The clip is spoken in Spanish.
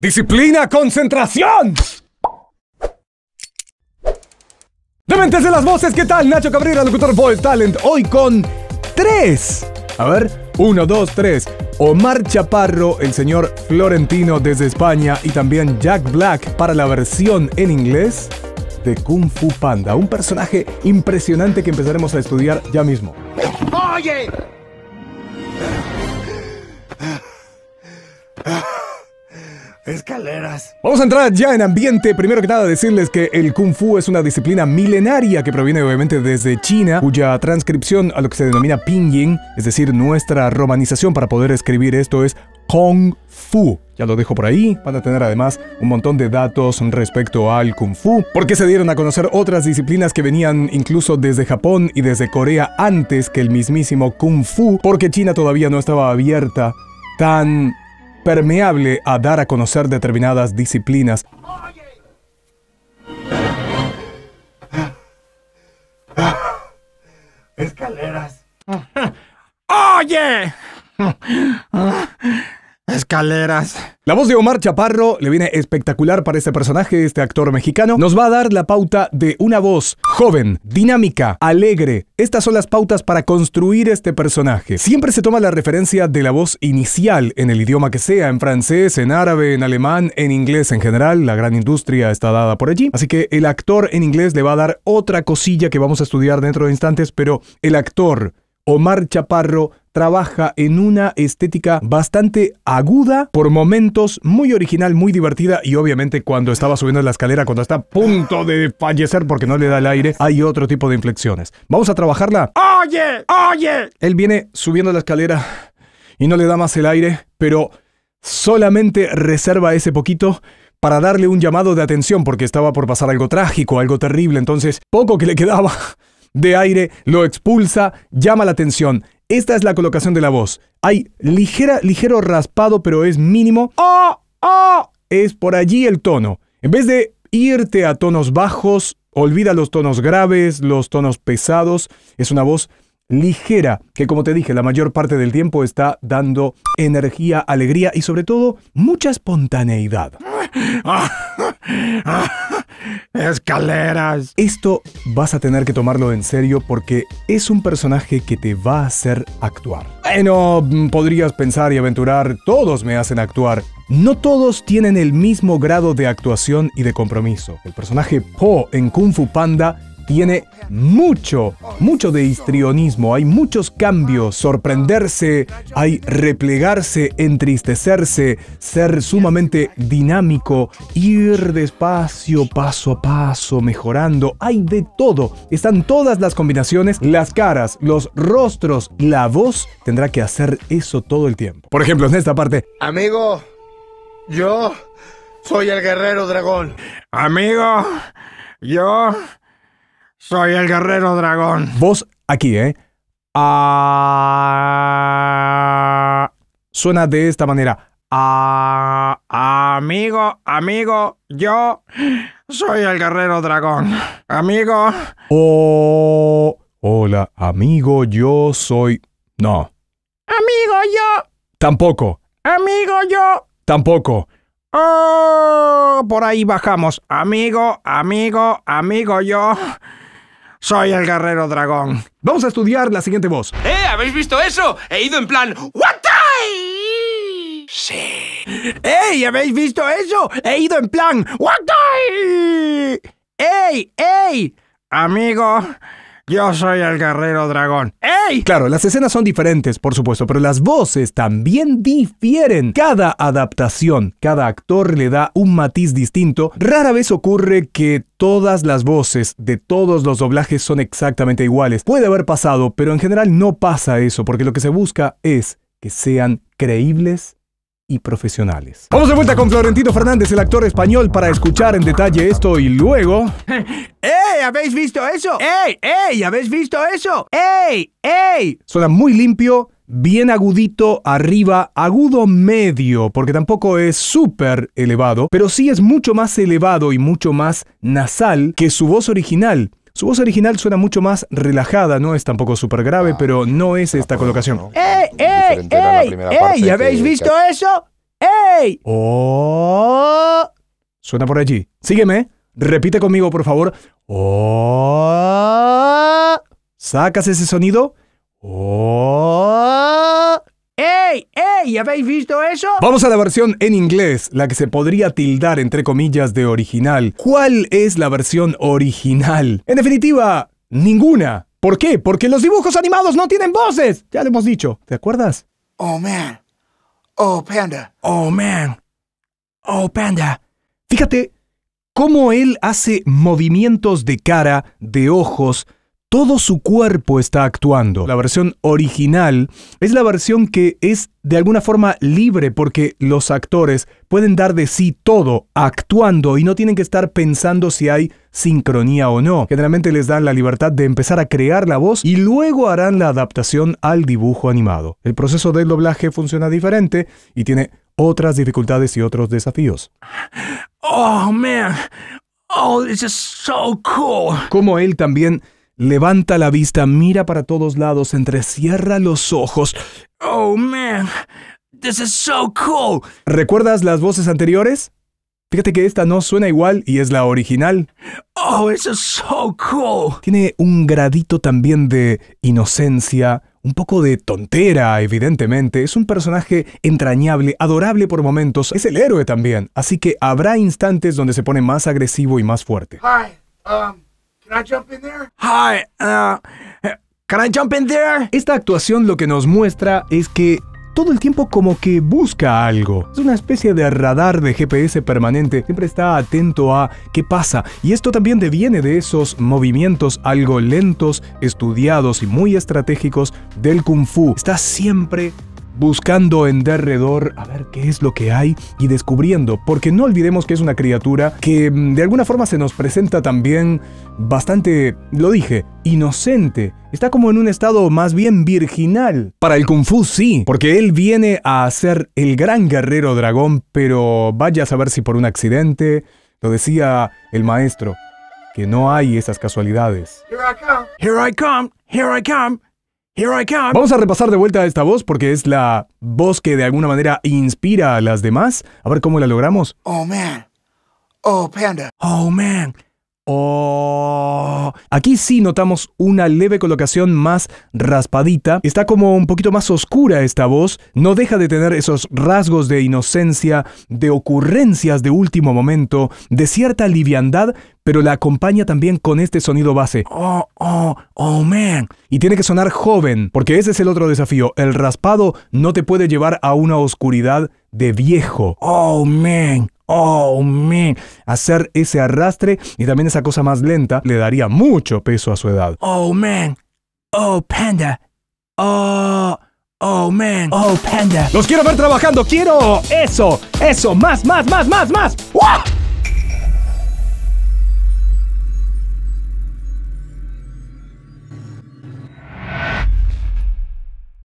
Disciplina, concentración. Dementes de las voces, ¿qué tal? Nacho Cabrera, locutor Voice Talent, hoy con tres. A ver, uno, dos, tres. Omar Chaparro, el señor Florentino desde España y también Jack Black para la versión en inglés de Kung Fu Panda, un personaje impresionante que empezaremos a estudiar ya mismo. Oye. Escaleras. Vamos a entrar ya en ambiente. Primero que nada, decirles que el Kung Fu es una disciplina milenaria que proviene obviamente desde China, cuya transcripción a lo que se denomina Pinyin, es decir, nuestra romanización para poder escribir esto es Kung Fu. Ya lo dejo por ahí, van a tener además un montón de datos respecto al kung fu, porque se dieron a conocer otras disciplinas que venían incluso desde Japón y desde Corea antes que el mismísimo kung fu, porque China todavía no estaba abierta tan permeable a dar a conocer determinadas disciplinas. escaleras. Oye. La voz de Omar Chaparro le viene espectacular para este personaje, este actor mexicano. Nos va a dar la pauta de una voz joven, dinámica, alegre. Estas son las pautas para construir este personaje. Siempre se toma la referencia de la voz inicial en el idioma que sea, en francés, en árabe, en alemán, en inglés en general. La gran industria está dada por allí. Así que el actor en inglés le va a dar otra cosilla que vamos a estudiar dentro de instantes, pero el actor Omar Chaparro trabaja en una estética bastante aguda, por momentos muy original, muy divertida y obviamente cuando estaba subiendo la escalera, cuando está a punto de fallecer porque no le da el aire, hay otro tipo de inflexiones. Vamos a trabajarla. Oye, oye. Él viene subiendo la escalera y no le da más el aire, pero solamente reserva ese poquito para darle un llamado de atención porque estaba por pasar algo trágico, algo terrible, entonces poco que le quedaba de aire, lo expulsa, llama la atención. Esta es la colocación de la voz. Hay ligera, ligero raspado, pero es mínimo. ¡Oh! ¡Oh! Es por allí el tono. En vez de irte a tonos bajos, olvida los tonos graves, los tonos pesados. Es una voz ligera, que como te dije, la mayor parte del tiempo está dando energía, alegría y sobre todo mucha espontaneidad. Escaleras. Esto vas a tener que tomarlo en serio porque es un personaje que te va a hacer actuar. Bueno, podrías pensar y aventurar, todos me hacen actuar. No todos tienen el mismo grado de actuación y de compromiso. El personaje Po en Kung Fu Panda tiene mucho, mucho de histrionismo, hay muchos cambios, sorprenderse, hay replegarse, entristecerse, ser sumamente dinámico, ir despacio, paso a paso, mejorando, hay de todo, están todas las combinaciones, las caras, los rostros, la voz, tendrá que hacer eso todo el tiempo. Por ejemplo, en esta parte, amigo, yo soy el guerrero dragón. Amigo, yo soy el guerrero dragón. Vos aquí, ¿eh? Ah, suena de esta manera. Ah, amigo, amigo, yo soy el guerrero dragón. Amigo. Oh, hola, amigo, yo soy... No. Amigo, yo. Tampoco. Amigo, yo. Tampoco. Oh, por ahí bajamos. Amigo, amigo, amigo, yo. Soy el guerrero dragón. Vamos a estudiar la siguiente voz. ¡Eh! ¿Habéis visto eso? He ido en plan... ¿What Sí. ¡Ey! ¿Habéis visto eso? He ido en plan... ¿What the... ¡Ey! ¡Ey! Amigo, yo soy el guerrero dragón. ¡Ey! Claro, las escenas son diferentes, por supuesto, pero las voces también difieren. Cada adaptación, cada actor le da un matiz distinto. Rara vez ocurre que todas las voces de todos los doblajes son exactamente iguales. Puede haber pasado, pero en general no pasa eso, porque lo que se busca es que sean creíbles y profesionales. Vamos de vuelta con Florentino Fernández, el actor español, para escuchar en detalle esto y luego... ¡Ey! ¿Habéis visto eso? ¡Ey! ¡Ey! ¿Habéis visto eso? ¡Ey! ¡Ey! Suena muy limpio, bien agudito arriba, agudo medio, porque tampoco es súper elevado, pero sí es mucho más elevado y mucho más nasal que su voz original. Su voz original suena mucho más relajada, no es tampoco súper grave, ah, pero no es esta colocación. No, ey, ey! ¿Habéis visto eso? ¡Ey! ¡Oh! Suena por allí. Sígueme. Repite conmigo, por favor. ¡Oh! ¿Sacas ese sonido? ¡Oh! ¡Ey! ¡Ey! ¿Habéis visto eso? Vamos a la versión en inglés, la que se podría tildar entre comillas de original. ¿Cuál es la versión original? En definitiva, ninguna. ¿Por qué? Porque los dibujos animados no tienen voces. Ya lo hemos dicho. ¿Te acuerdas? Oh, man. Oh, panda. Oh, man. Oh, panda. Fíjate cómo él hace movimientos de cara, de ojos, todo su cuerpo está actuando. La versión original es la versión que es de alguna forma libre porque los actores pueden dar de sí todo actuando y no tienen que estar pensando si hay sincronía o no. Generalmente les dan la libertad de empezar a crear la voz y luego harán la adaptación al dibujo animado. El proceso del doblaje funciona diferente y tiene otras dificultades y otros desafíos. Oh, man. Oh, so cool. Como él también Levanta la vista, mira para todos lados, entrecierra los ojos. Oh, man, this is so cool. ¿Recuerdas las voces anteriores? Fíjate que esta no suena igual y es la original. Oh, this is so cool. Tiene un gradito también de inocencia, un poco de tontera, evidentemente. Es un personaje entrañable, adorable por momentos. Es el héroe también, así que habrá instantes donde se pone más agresivo y más fuerte. Um, Can I jump in there? Hi, uh, can I jump in there? Esta actuación lo que nos muestra es que todo el tiempo como que busca algo. Es una especie de radar de GPS permanente, siempre está atento a qué pasa. Y esto también deviene de esos movimientos algo lentos, estudiados y muy estratégicos del kung fu. Está siempre buscando en derredor a ver qué es lo que hay y descubriendo, porque no olvidemos que es una criatura que mm, de alguna forma se nos presenta también bastante, lo dije, inocente. Está como en un estado más bien virginal. Para el Kung Fu sí, porque él viene a ser el gran guerrero dragón, pero vaya a saber si por un accidente, lo decía el maestro, que no hay esas casualidades. Here come. Here Vamos a repasar de vuelta esta voz porque es la voz que de alguna manera inspira a las demás. A ver cómo la logramos. Oh man. Oh panda. Oh man. Oh. Aquí sí notamos una leve colocación más raspadita. Está como un poquito más oscura esta voz. No deja de tener esos rasgos de inocencia, de ocurrencias de último momento, de cierta liviandad, pero la acompaña también con este sonido base. Oh, oh, oh, man. Y tiene que sonar joven, porque ese es el otro desafío. El raspado no te puede llevar a una oscuridad de viejo. Oh, man. Oh, man. Hacer ese arrastre y también esa cosa más lenta le daría mucho peso a su edad. Oh, man. Oh, panda. Oh. Oh man, oh panda. Los quiero ver trabajando, quiero eso, eso, más, más, más, más, más. ¡Wow!